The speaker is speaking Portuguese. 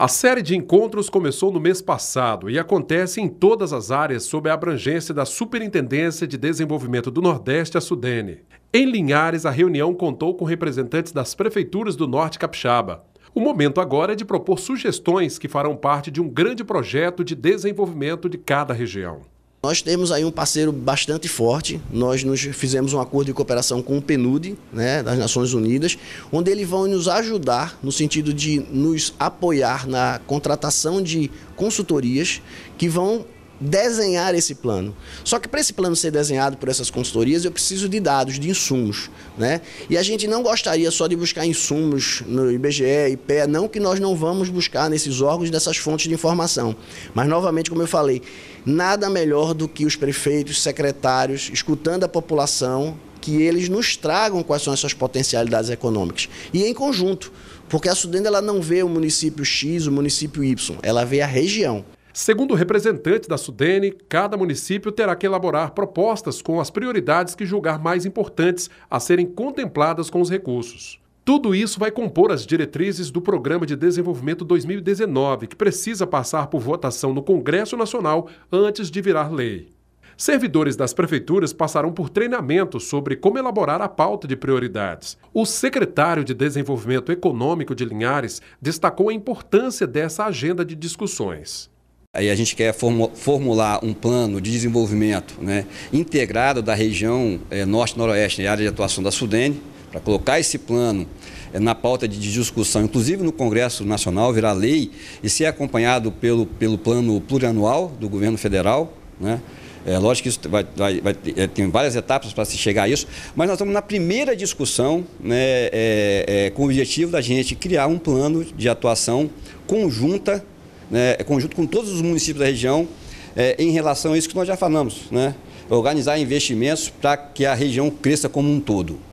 A série de encontros começou no mês passado e acontece em todas as áreas sob a abrangência da Superintendência de Desenvolvimento do Nordeste, a Sudene. Em Linhares, a reunião contou com representantes das prefeituras do Norte Capixaba. O momento agora é de propor sugestões que farão parte de um grande projeto de desenvolvimento de cada região. Nós temos aí um parceiro bastante forte. Nós nos fizemos um acordo de cooperação com o PNUD, né, das Nações Unidas, onde eles vão nos ajudar no sentido de nos apoiar na contratação de consultorias que vão desenhar esse plano. Só que para esse plano ser desenhado por essas consultorias, eu preciso de dados, de insumos, né? E a gente não gostaria só de buscar insumos no IBGE, IPEA, não que nós não vamos buscar nesses órgãos dessas fontes de informação. Mas novamente, como eu falei, nada melhor do que os prefeitos, secretários, escutando a população, que eles nos tragam quais são as suas potencialidades econômicas. E em conjunto, porque a Sudenda ela não vê o município X, o município Y, ela vê a região. Segundo o representante da Sudene, cada município terá que elaborar propostas com as prioridades que julgar mais importantes a serem contempladas com os recursos. Tudo isso vai compor as diretrizes do Programa de Desenvolvimento 2019, que precisa passar por votação no Congresso Nacional antes de virar lei. Servidores das prefeituras passarão por treinamento sobre como elaborar a pauta de prioridades. O secretário de Desenvolvimento Econômico de Linhares destacou a importância dessa agenda de discussões. Aí a gente quer formular um plano de desenvolvimento né, integrado da região é, norte-noroeste, e área de atuação da Sudene, para colocar esse plano é, na pauta de discussão, inclusive no Congresso Nacional, virar lei e ser é acompanhado pelo, pelo plano plurianual do governo federal. Né? É, lógico que isso vai, vai, vai é, tem várias etapas para se chegar a isso, mas nós estamos na primeira discussão né, é, é, com o objetivo da gente criar um plano de atuação conjunta né, é conjunto com todos os municípios da região, é, em relação a isso que nós já falamos, né? organizar investimentos para que a região cresça como um todo.